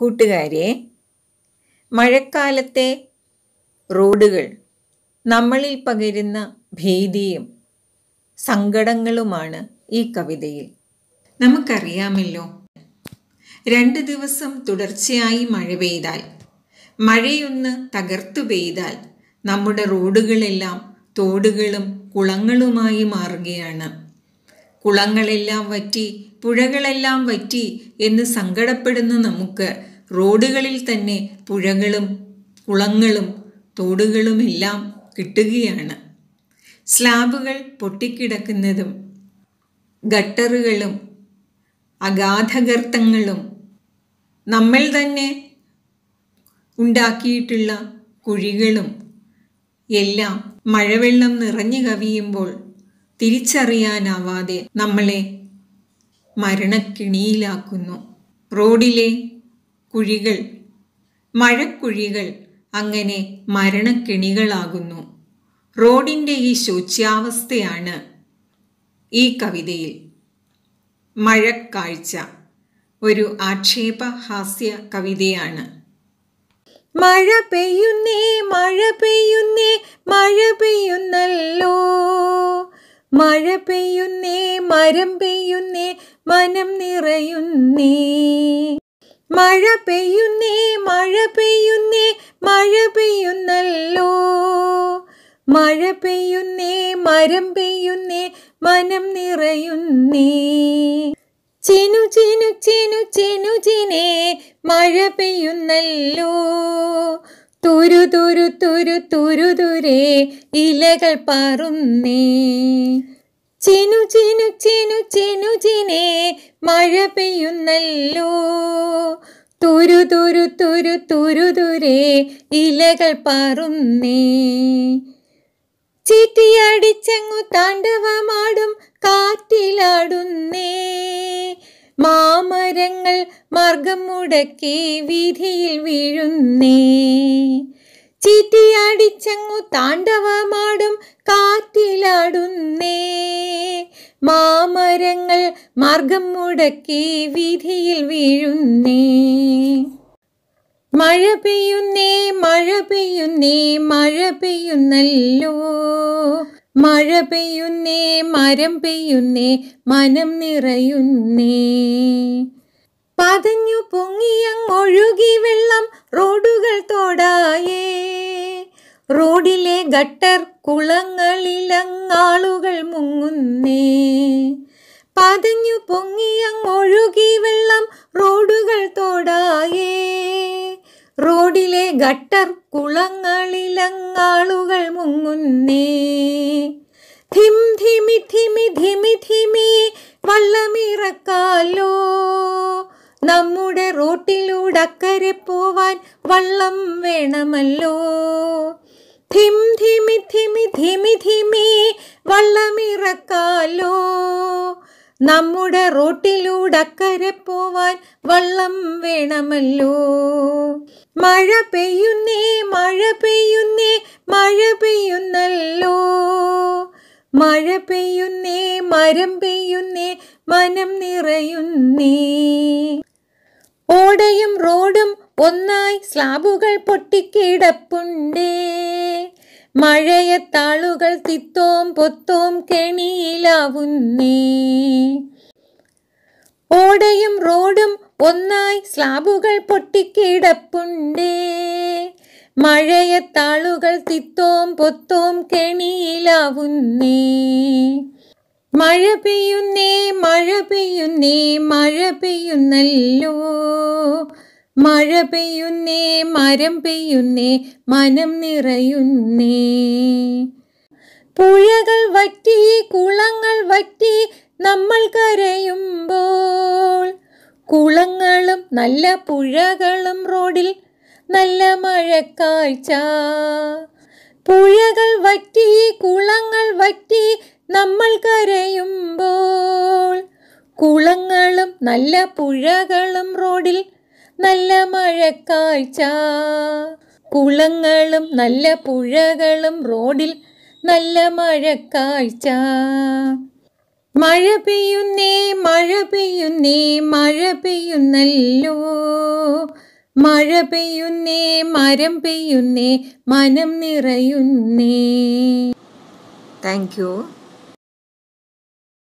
കൂട്ടുകാരെ മഴക്കാലത്തെ റോഡുകൾ നമ്മളിൽ പകരുന്ന ഭീതിയും സങ്കടങ്ങളുമാണ് ഈ കവിതയിൽ നമുക്കറിയാമല്ലോ രണ്ട് ദിവസം തുടർച്ചയായി മഴ പെയ്താൽ മഴയൊന്ന് തകർത്തു പെയ്താൽ നമ്മുടെ റോഡുകളെല്ലാം തോടുകളും കുളങ്ങളുമായി മാറുകയാണ് കുളങ്ങളെല്ലാം വറ്റി പുഴകളെല്ലാം വറ്റി എന്ന് സങ്കടപ്പെടുന്ന നമുക്ക് റോഡുകളിൽ തന്നെ പുഴകളും കുളങ്ങളും തോടുകളുമെല്ലാം കിട്ടുകയാണ് സ്ലാബുകൾ പൊട്ടിക്കിടക്കുന്നതും ഗട്ടറുകളും അഗാധഗർത്തങ്ങളും നമ്മൾ തന്നെ ഉണ്ടാക്കിയിട്ടുള്ള കുഴികളും എല്ലാം മഴവെള്ളം നിറഞ്ഞു കവിയുമ്പോൾ തിരിച്ചറിയാനാവാതെ നമ്മളെ മരണക്കിണിയിലാക്കുന്നു റോഡിലെ കുഴികൾ മഴക്കുഴികൾ അങ്ങനെ മരണക്കിണികളാകുന്നു റോഡിൻ്റെ ഈ ശോച്യാവസ്ഥയാണ് ഈ കവിതയിൽ മഴക്കാഴ്ച ഒരു ആക്ഷേപഹാസ്യ കവിതയാണ് മഴ പെയ്യുന്നേ മഴ പെയ്യുന്നേ മഴ പെയ്യുന്നല്ലോ മഴ പെയ്യുന്നേ മരം പെയ്യുന്നേ വനം നിറയുന്നേ മഴ പെയ്യുന്നേ മഴ പെയ്യുന്നേ മഴ പെയ്യുന്നല്ലോ മഴ പെയ്യുന്നേ മരം പെയ്യുന്നേ മനം നിറയുന്നേ ചിനു ചിനു ചിനു ചിനു ചിനേ മഴ പെയ്യുന്നല്ലോ തുരു തുരു തുരു തുരു തുരേ ഇലകൾ പാറുന്നേ ചിനു ചിനു ചിനു ചിനു ചിനെ മഴ പെയ്യുന്നല്ലോ തുരു തുരു തുരു തുരു തുരെ ഇലകൾ പാറുന്നേ ചീറ്റിയടിച്ചങ്ങു താണ്ഡവമാടും കാറ്റിലാടുന്നേ മാമരങ്ങൾ മാർഗം മുടക്കി വീഥിയിൽ വീഴുന്നേ ചീറ്റിയാടിച്ചങ്ങു താണ്ഡവമാടും കാറ്റിലാടുന്നേ മാമരങ്ങൾ മാർഗം മുടക്കി വീതിയിൽ വീഴുന്നേ മഴ പെയ്യുന്നേ മഴ പെയ്യുന്നേ മഴ പെയ്യുന്നല്ലോ മഴ പെയ്യുന്നേ മരം പെയ്യുന്നേ മനം നിറയുന്നേ പതഞ്ഞു പൊങ്ങി ഗട്ടർ കുളങ്ങളിലങ്ങാളുകൾ മുങ്ങുന്നേ പതഞ്ഞു പൊങ്ങിയങ്ങൊഴുകി വെള്ളം റോഡുകൾ തോടായേ റോഡിലെ ഗട്ടർ കുളങ്ങളിലങ്ങാളുകൾ മുങ്ങുന്നേ ധിം ധിമി ധിമി ധിമി ധിമി വള്ളമിറക്കാലോ നമ്മുടെ റോട്ടിലൂടെ അക്കരെ പോവാൻ വള്ളം വേണമല്ലോ ധിം ധിമി ധിമി ധിമി ധിമി വള്ളമിറക്കാലോ നമ്മുടെ റോട്ടിലൂടെ അക്കരെ പോവാൻ വള്ളം വേണമല്ലോ മഴ പെയ്യുന്നേ മഴ പെയ്യുന്നേ മഴ പെയ്യുന്നല്ലോ മഴ പെയ്യുന്നേ മരം പെയ്യുന്നേ മനം നിറയുന്നേ ഓടയും റോഡും ഒന്നായി സ്ലാബുകൾ പൊട്ടിക്കിടപ്പുണ്ടേ മഴയത്താളുകൾ തിത്തോം പൊത്തോം കെണിയിലാവുന്നേ ഓടയും റോഡും ഒന്നായി സ്ലാബുകൾ പൊട്ടിക്കിടപ്പുണ്ടേ മഴയത്താളുകൾ തിത്തോം പൊത്തോം കെണിയിലാവുന്നേ മഴ പെയ്യുന്നേ മഴ പെയ്യുന്നേ മഴ പെയ്യുന്നല്ലോ മഴ പെയ്യുന്നേ മരം പെയ്യുന്നേ മനം നിറയുന്നേ പുഴകൾ വറ്റി കുളങ്ങൾ വറ്റി നമ്മൾ കരയുമ്പോൾ കുളങ്ങളും നല്ല പുഴകളും റോഡിൽ നല്ല മഴക്കാഴ്ച പുഴകൾ വറ്റി കുളങ്ങൾ വറ്റി നമ്മൾ കരയുമ്പോൾ കുളങ്ങളും നല്ല പുഴകളും റോഡിൽ നല്ല മഴക്കാഴ്ച കുളങ്ങളും നല്ല പുഴകളും റോഡിൽ നല്ല മഴക്കാഴ്ച മഴ പെയ്യുന്നേ മഴ പെയ്യുന്നേ മഴ പെയ്യുന്നല്ലോ മഴ പെയ്യുന്നേ മരം പെയ്യുന്നേ മനം നിറയുന്നേ താങ്ക് യു